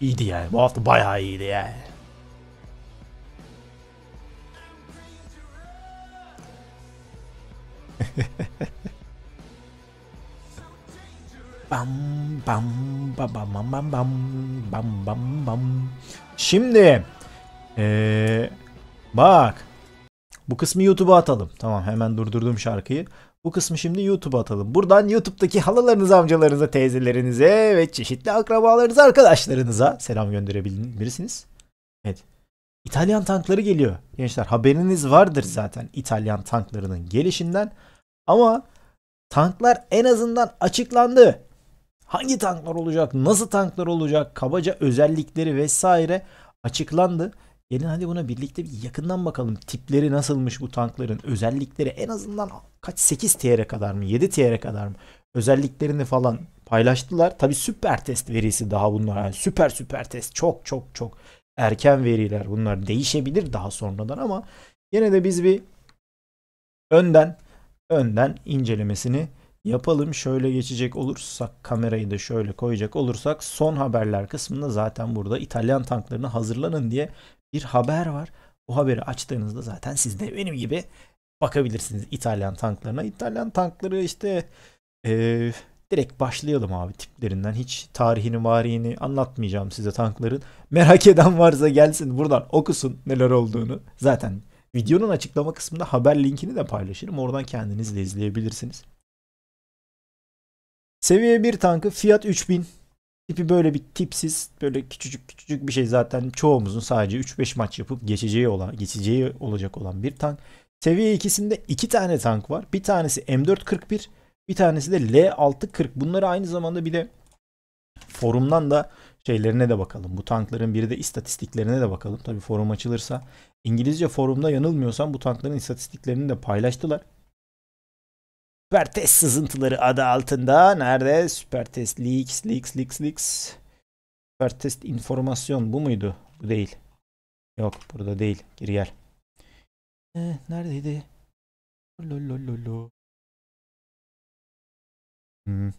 İyiydi yani. Bu hafta bayağı iyiydi yani. bam bam bam bam bam bam bam bam bam. Şimdi ee, bak bu kısmı YouTube'a atalım. Tamam hemen durdurdum şarkıyı. Bu kısmı şimdi YouTube'a atalım. Buradan YouTube'daki halalarınıza, amcalarınıza, teyzelerinize ve çeşitli akrabalarınıza, arkadaşlarınıza selam gönderebilirsiniz. Evet. İtalyan tankları geliyor. Gençler haberiniz vardır zaten İtalyan tanklarının gelişinden. Ama tanklar en azından açıklandı. Hangi tanklar olacak, nasıl tanklar olacak, kabaca özellikleri vesaire açıklandı. Gelin hadi buna birlikte bir yakından bakalım. Tipleri nasılmış bu tankların? Özellikleri en azından kaç 8 TR'e kadar mı? 7 TR'e kadar mı? Özelliklerini falan paylaştılar. Tabi süper test verisi daha bunlar. Yani süper süper test çok çok çok erken veriler bunlar. Değişebilir daha sonradan ama yine de biz bir önden önden incelemesini yapalım. Şöyle geçecek olursak kamerayı da şöyle koyacak olursak son haberler kısmında zaten burada İtalyan tanklarını hazırlanın diye bir haber var. Bu haberi açtığınızda zaten siz de benim gibi bakabilirsiniz İtalyan tanklarına. İtalyan tankları işte ee, direkt başlayalım abi tiplerinden. Hiç tarihini marihini anlatmayacağım size tankların. Merak eden varsa gelsin buradan okusun neler olduğunu. Zaten videonun açıklama kısmında haber linkini de paylaşırım. Oradan kendiniz de izleyebilirsiniz. Seviye 1 tankı Fiat 3000 Tipi böyle bir tipsiz böyle küçücük küçücük bir şey zaten çoğumuzun sadece 3-5 maç yapıp geçeceği olan geçeceği olacak olan bir tank. Seviye ikisinde iki tane tank var. Bir tanesi M441 bir tanesi de L640. Bunları aynı zamanda bir de forumdan da şeylerine de bakalım. Bu tankların biri de istatistiklerine de bakalım. Tabi forum açılırsa. İngilizce forumda yanılmıyorsam bu tankların istatistiklerini de paylaştılar. Süper Test sızıntıları adı altında. Nerede? Süper Test Leaks, Leaks, Leaks, Leaks. Süper Test informasyon bu muydu? Bu değil. Yok burada değil. Gir gel. Ee, neredeydi? Lolololo. Hmm.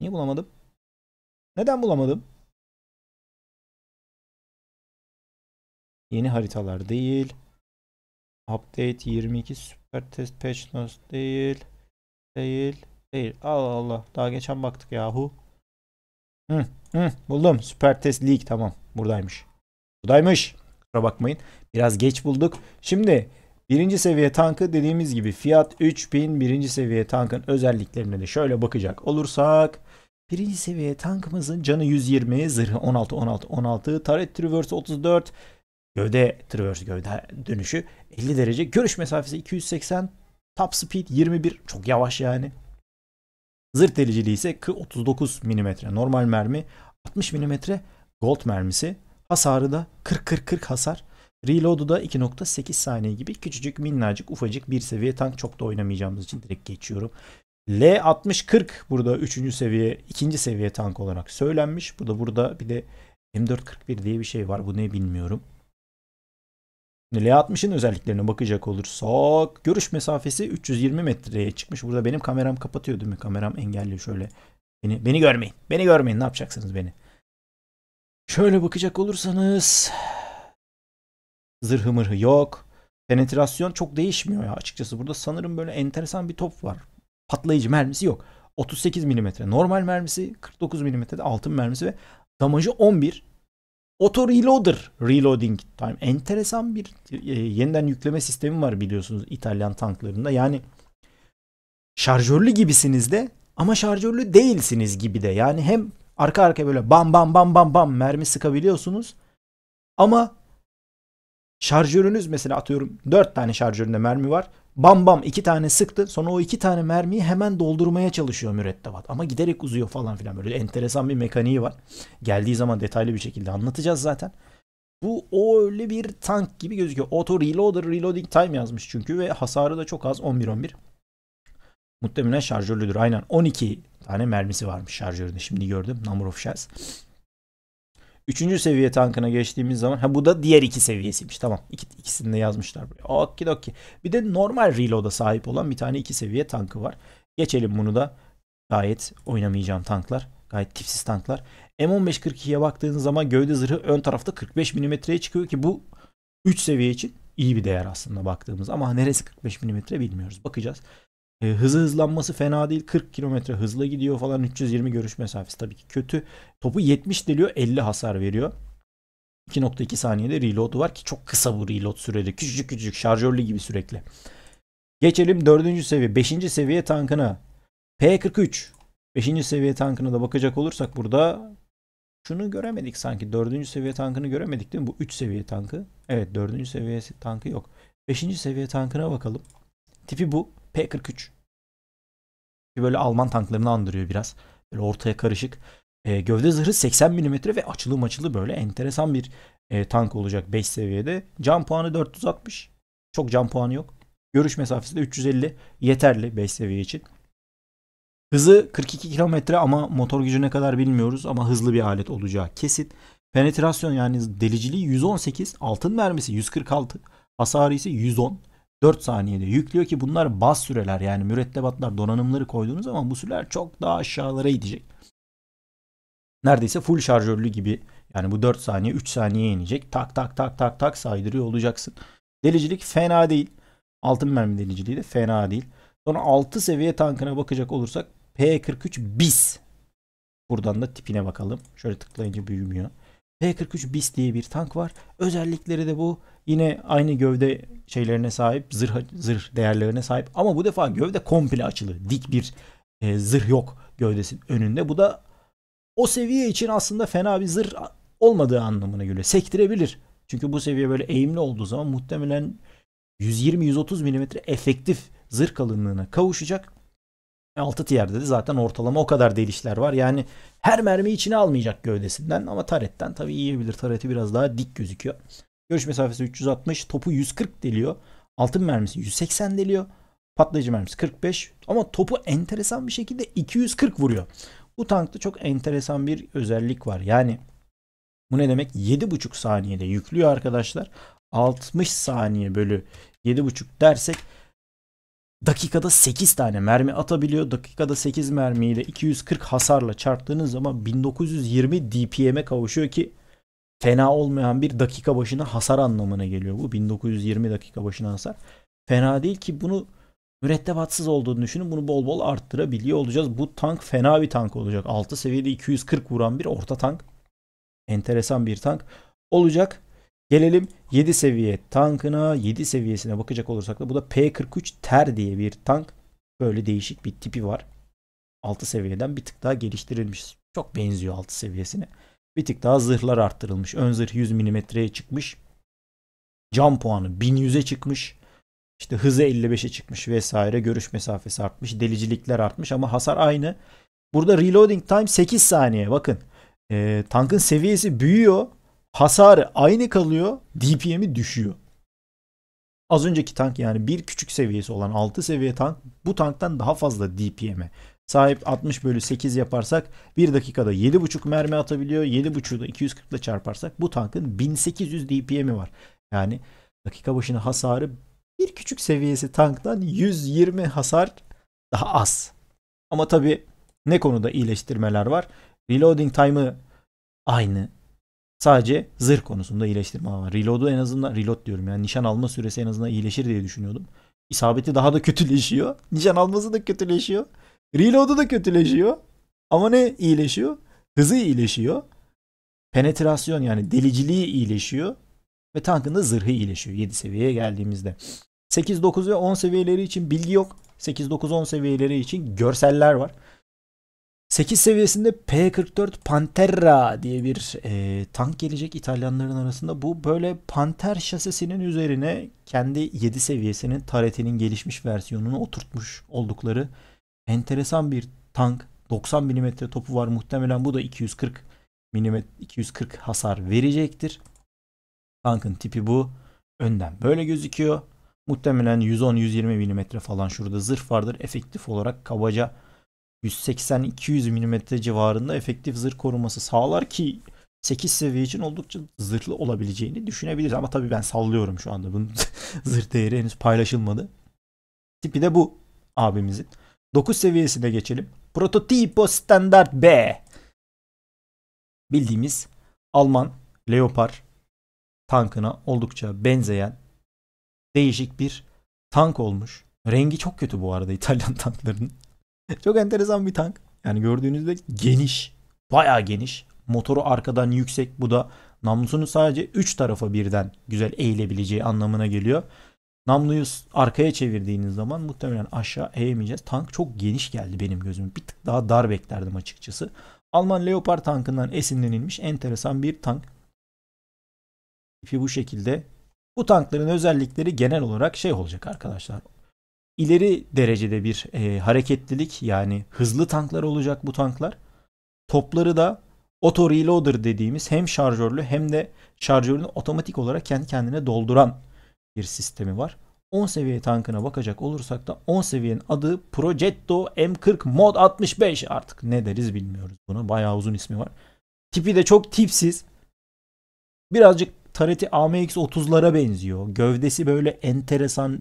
Niye bulamadım? Neden bulamadım? Yeni haritalar değil. Update 22 Partes patch notes değil. Değil. Değil. Allah Allah. Daha geçen baktık yahu. Hı, hı, buldum. Süper Test League tamam. Buradaymış. Buradaymış. Kusura bakmayın. Biraz geç bulduk. Şimdi birinci seviye tankı dediğimiz gibi fiyat 3000 birinci seviye tankın özelliklerine de şöyle bakacak olursak birinci seviye tankımızın canı 120, zırhı 16, 16, 16, taret traverse 34, Gövde traverse gövde dönüşü 50 derece. Görüş mesafesi 280. Top speed 21. Çok yavaş yani. Zırh deliciliği ise 39 mm. Normal mermi 60 mm. Gold mermisi. Hasarı da 40-40-40 hasar. Reload'u da 2.8 saniye gibi küçücük minnacık ufacık bir seviye tank çok da oynamayacağımız için direkt geçiyorum. l 60 40 burada 3. seviye 2. seviye tank olarak söylenmiş. Bu da burada bir de M441 diye bir şey var. Bu ne bilmiyorum. L60'ın özelliklerine bakacak olursak görüş mesafesi 320 metreye çıkmış. Burada benim kameram kapatıyor değil mi? Kameram engelliyor şöyle. Beni, beni görmeyin. Beni görmeyin. Ne yapacaksınız beni? Şöyle bakacak olursanız zırhı mırhı yok. Penetrasyon çok değişmiyor ya açıkçası. Burada sanırım böyle enteresan bir top var. Patlayıcı mermisi yok. 38 mm normal mermisi, 49 mm'de altın mermisi ve damajı 11. Auto Reloader Reloading Time. Enteresan bir e, yeniden yükleme sistemi var biliyorsunuz İtalyan tanklarında. Yani şarjörlü gibisiniz de ama şarjörlü değilsiniz gibi de. Yani hem arka arkaya böyle bam bam bam bam bam mermi sıkabiliyorsunuz. Ama şarjörünüz mesela atıyorum 4 tane şarjöründe mermi var bam bam iki tane sıktı. Sonra o iki tane mermiyi hemen doldurmaya çalışıyor mürettebat. Ama giderek uzuyor falan filan. Böyle enteresan bir mekaniği var. Geldiği zaman detaylı bir şekilde anlatacağız zaten. Bu o öyle bir tank gibi gözüküyor. Auto Reloader Reloading Time yazmış çünkü ve hasarı da çok az 11-11. Muhtemelen şarjörlüdür. Aynen 12 tane mermisi varmış şarjöründe. Şimdi gördüm. Number of shells. Üçüncü seviye tankına geçtiğimiz zaman ha bu da diğer iki seviyesiymiş. Tamam. İki, ikisini de yazmışlar buraya. Okidoki. Bir de normal reload'a sahip olan bir tane iki seviye tankı var. Geçelim bunu da. Gayet oynamayacağım tanklar. Gayet tipsiz tanklar. M1542'ye baktığınız zaman gövde zırhı ön tarafta 45 milimetreye çıkıyor ki bu 3 seviye için iyi bir değer aslında baktığımız ama neresi 45 milimetre bilmiyoruz. Bakacağız. E, hızı hızlanması fena değil. 40 kilometre hızla gidiyor falan. 320 görüş mesafesi tabii ki kötü. Topu 70 deliyor 50 hasar veriyor. 2.2 saniyede reload var ki çok kısa bu reload sürede. Küçücük küçücük şarjörlü gibi sürekli. Geçelim 4. seviye 5. seviye tankına. P43 5. seviye tankına da bakacak olursak burada şunu göremedik sanki. 4. seviye tankını göremedik değil mi? Bu 3 seviye tankı. Evet 4. seviye tankı yok. 5. seviye tankına bakalım. Tipi bu. P-43. Böyle Alman tanklarını andırıyor biraz. Böyle ortaya karışık. E, gövde zırhı 80 mm ve açılı maçılı böyle enteresan bir e, tank olacak 5 seviyede. Can puanı 460. Çok can puanı yok. Görüş mesafesi de 350. Yeterli 5 seviye için. Hızı 42 kilometre ama motor gücü ne kadar bilmiyoruz ama hızlı bir alet olacağı kesin. Penetrasyon yani deliciliği 118, altın mermisi 146, hasarı ise 110. 4 saniyede yüklüyor ki bunlar baz süreler yani mürettebatlar donanımları koyduğunuz zaman bu süreler çok daha aşağılara gidecek. Neredeyse full şarjörlü gibi yani bu 4 saniye 3 saniye inecek. Tak tak tak tak tak saydırıyor olacaksın. Delicilik fena değil. Altın mermi deliciliği de fena değil. Sonra 6 seviye tankına bakacak olursak P43 bis. Buradan da tipine bakalım. Şöyle tıklayınca büyümüyor. P-43 BIS diye bir tank var. Özellikleri de bu. Yine aynı gövde şeylerine sahip, zırh, zırh değerlerine sahip. Ama bu defa gövde komple açılı. Dik bir e, zırh yok gövdesinin önünde. Bu da o seviye için aslında fena bir zırh olmadığı anlamına geliyor. Sektirebilir. Çünkü bu seviye böyle eğimli olduğu zaman muhtemelen 120-130 mm efektif zırh kalınlığına kavuşacak. Altı tiyerde dedi zaten ortalama o kadar delişler var. Yani her mermi içine almayacak gövdesinden ama taretten tabi iyi bilir. Tareti biraz daha dik gözüküyor. Görüş mesafesi 360, topu 140 deliyor. Altın mermisi 180 deliyor. Patlayıcı mermisi 45 ama topu enteresan bir şekilde 240 vuruyor. Bu tankta çok enteresan bir özellik var. Yani bu ne demek? 7,5 saniyede yüklüyor arkadaşlar. 60 saniye bölü 7,5 dersek dakikada 8 tane mermi atabiliyor. Dakikada 8 mermiyle 240 hasarla çarptığınız zaman 1920 DPM'e kavuşuyor ki fena olmayan bir dakika başına hasar anlamına geliyor bu. 1920 dakika başına hasar. Fena değil ki bunu mürettebatsız olduğunu düşünün. Bunu bol bol arttırabiliyor olacağız. Bu tank fena bir tank olacak. 6 seviyede 240 vuran bir orta tank. Enteresan bir tank olacak. Gelelim 7 seviye tankına. 7 seviyesine bakacak olursak da bu da P43 Ter diye bir tank. Böyle değişik bir tipi var. 6 seviyeden bir tık daha geliştirilmiş. Çok benziyor 6 seviyesine. Bir tık daha zırhlar arttırılmış. Ön zırh 100 milimetreye çıkmış. Cam puanı 1100'e çıkmış. İşte hızı 55'e çıkmış vesaire. Görüş mesafesi artmış. Delicilikler artmış ama hasar aynı. Burada reloading time 8 saniye. Bakın. E, tankın seviyesi büyüyor. Hasarı aynı kalıyor. DPM'i düşüyor. Az önceki tank yani bir küçük seviyesi olan 6 seviye tank bu tanktan daha fazla DPM'e sahip 60 bölü 8 yaparsak 1 dakikada 7.5 mermi atabiliyor. 7.5'u da 240 ile çarparsak bu tankın 1800 DPM'i var. Yani dakika başına hasarı bir küçük seviyesi tanktan 120 hasar daha az. Ama tabi ne konuda iyileştirmeler var? Reloading time'ı aynı. Sadece zırh konusunda iyileştirme var. Reload'u en azından reload diyorum yani nişan alma süresi en azından iyileşir diye düşünüyordum. İsabeti daha da kötüleşiyor. Nişan alması da kötüleşiyor. Reload'u da kötüleşiyor. Ama ne iyileşiyor? Hızı iyileşiyor. Penetrasyon yani deliciliği iyileşiyor. Ve tankın da zırhı iyileşiyor 7 seviyeye geldiğimizde. 8, 9 ve 10 seviyeleri için bilgi yok. 8, 9, 10 seviyeleri için görseller var. 8 seviyesinde P-44 Pantera diye bir e, tank gelecek İtalyanların arasında. Bu böyle Panter şasisinin üzerine kendi 7 seviyesinin Tarete'nin gelişmiş versiyonunu oturtmuş oldukları enteresan bir tank. 90 mm topu var muhtemelen bu da 240 mm 240 hasar verecektir. Tankın tipi bu. Önden böyle gözüküyor. Muhtemelen 110-120 mm falan şurada zırh vardır. Efektif olarak kabaca 180-200 mm civarında efektif zırh koruması sağlar ki 8 seviye için oldukça zırhlı olabileceğini düşünebiliriz. Ama tabii ben sallıyorum şu anda. Bunun zırh değeri henüz paylaşılmadı. Tipi de bu abimizin. 9 seviyesine geçelim. Prototipo Standard B. Bildiğimiz Alman Leopard tankına oldukça benzeyen değişik bir tank olmuş. Rengi çok kötü bu arada İtalyan tanklarının. Çok enteresan bir tank. Yani gördüğünüzde geniş. Bayağı geniş. Motoru arkadan yüksek. Bu da namlusunu sadece 3 tarafa birden güzel eğilebileceği anlamına geliyor. Namluyu arkaya çevirdiğiniz zaman muhtemelen aşağı eğemeyeceğiz. Tank çok geniş geldi benim gözüme. Bir tık daha dar beklerdim açıkçası. Alman Leopard tankından esinlenilmiş enteresan bir tank. Tipi bu şekilde. Bu tankların özellikleri genel olarak şey olacak arkadaşlar ileri derecede bir e, hareketlilik yani hızlı tanklar olacak bu tanklar. Topları da auto reloader dediğimiz hem şarjörlü hem de şarjörünü otomatik olarak kendi kendine dolduran bir sistemi var. 10 seviye tankına bakacak olursak da 10 seviyenin adı Progetto M40 Mod 65 artık ne deriz bilmiyoruz buna bayağı uzun ismi var. Tipi de çok tipsiz. Birazcık Tareti AMX-30'lara benziyor. Gövdesi böyle enteresan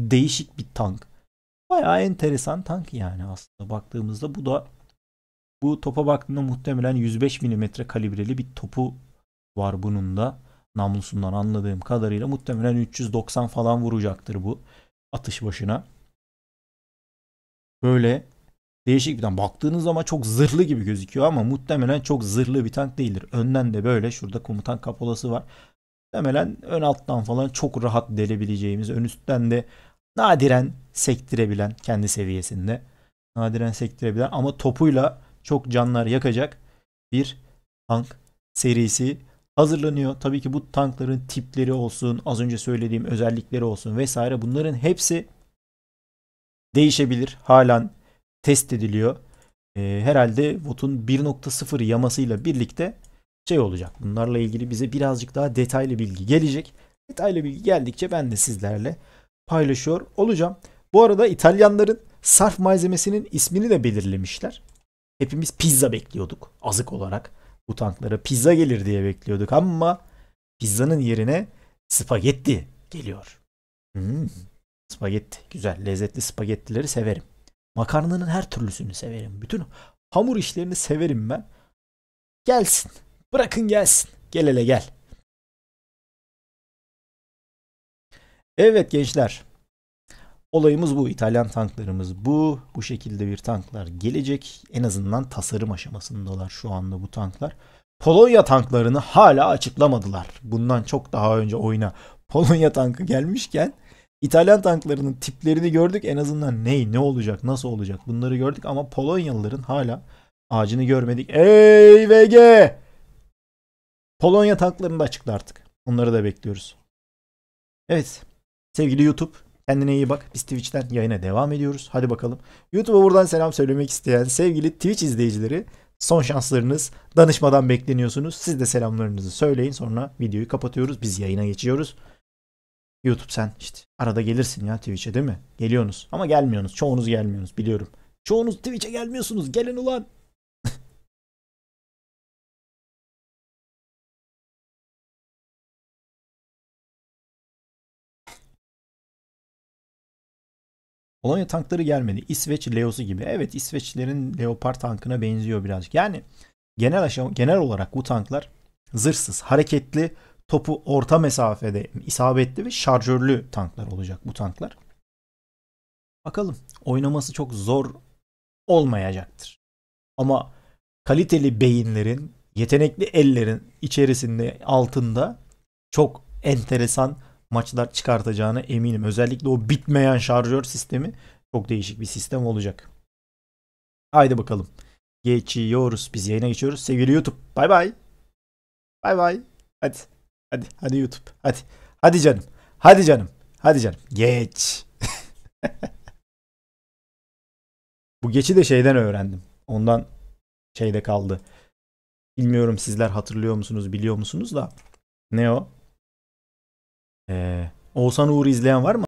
değişik bir tank. Bayağı enteresan tank yani aslında baktığımızda bu da bu topa baktığında muhtemelen 105 mm kalibreli bir topu var bunun da. Namlusundan anladığım kadarıyla muhtemelen 390 falan vuracaktır bu atış başına. Böyle değişik bir tank. Baktığınız zaman çok zırhlı gibi gözüküyor ama muhtemelen çok zırhlı bir tank değildir. Önden de böyle şurada komutan kapolası var. Muhtemelen ön alttan falan çok rahat delebileceğimiz, ön üstten de nadiren sektirebilen kendi seviyesinde nadiren sektirebilen ama topuyla çok canlar yakacak bir tank serisi hazırlanıyor. Tabii ki bu tankların tipleri olsun, az önce söylediğim özellikleri olsun vesaire bunların hepsi değişebilir. Halen test ediliyor. E, herhalde VOT'un 1.0 yamasıyla birlikte şey olacak. Bunlarla ilgili bize birazcık daha detaylı bilgi gelecek. Detaylı bilgi geldikçe ben de sizlerle paylaşıyor olacağım. Bu arada İtalyanların sarf malzemesinin ismini de belirlemişler. Hepimiz pizza bekliyorduk azık olarak. Bu tanklara pizza gelir diye bekliyorduk ama pizzanın yerine spagetti geliyor. Hmm, spagetti güzel lezzetli spagettileri severim. Makarnanın her türlüsünü severim. Bütün hamur işlerini severim ben. Gelsin. Bırakın gelsin. Gel hele gel. Evet gençler. Olayımız bu. İtalyan tanklarımız bu. Bu şekilde bir tanklar gelecek. En azından tasarım aşamasındalar şu anda bu tanklar. Polonya tanklarını hala açıklamadılar. Bundan çok daha önce oyuna Polonya tankı gelmişken İtalyan tanklarının tiplerini gördük. En azından ne, ne olacak, nasıl olacak bunları gördük ama Polonyalıların hala ağacını görmedik. Ey VG! Polonya tanklarını da açıkla artık. Onları da bekliyoruz. Evet. Sevgili YouTube kendine iyi bak. Biz Twitch'ten yayına devam ediyoruz. Hadi bakalım. YouTube'a buradan selam söylemek isteyen sevgili Twitch izleyicileri son şanslarınız danışmadan bekleniyorsunuz. Siz de selamlarınızı söyleyin. Sonra videoyu kapatıyoruz. Biz yayına geçiyoruz. YouTube sen işte arada gelirsin ya Twitch'e değil mi? Geliyorsunuz ama gelmiyorsunuz. Çoğunuz gelmiyorsunuz biliyorum. Çoğunuz Twitch'e gelmiyorsunuz. Gelin ulan. Polonya tankları gelmedi. İsveç Leosu gibi. Evet İsveçlilerin Leopard tankına benziyor birazcık. Yani genel aşama, genel olarak bu tanklar zırhsız, hareketli, topu orta mesafede isabetli ve şarjörlü tanklar olacak bu tanklar. Bakalım. Oynaması çok zor olmayacaktır. Ama kaliteli beyinlerin, yetenekli ellerin içerisinde altında çok enteresan maçlar çıkartacağına eminim. Özellikle o bitmeyen şarjör sistemi çok değişik bir sistem olacak. Haydi bakalım. Geçiyoruz. Biz yayına geçiyoruz. Sevgili YouTube. Bay bay. Bay bay. Hadi. Hadi. Hadi YouTube. Hadi. Hadi canım. Hadi canım. Hadi canım. Geç. Bu geçi de şeyden öğrendim. Ondan şeyde kaldı. Bilmiyorum sizler hatırlıyor musunuz biliyor musunuz da. Ne o? Ee, Oğuzhan Uğur izleyen var mı?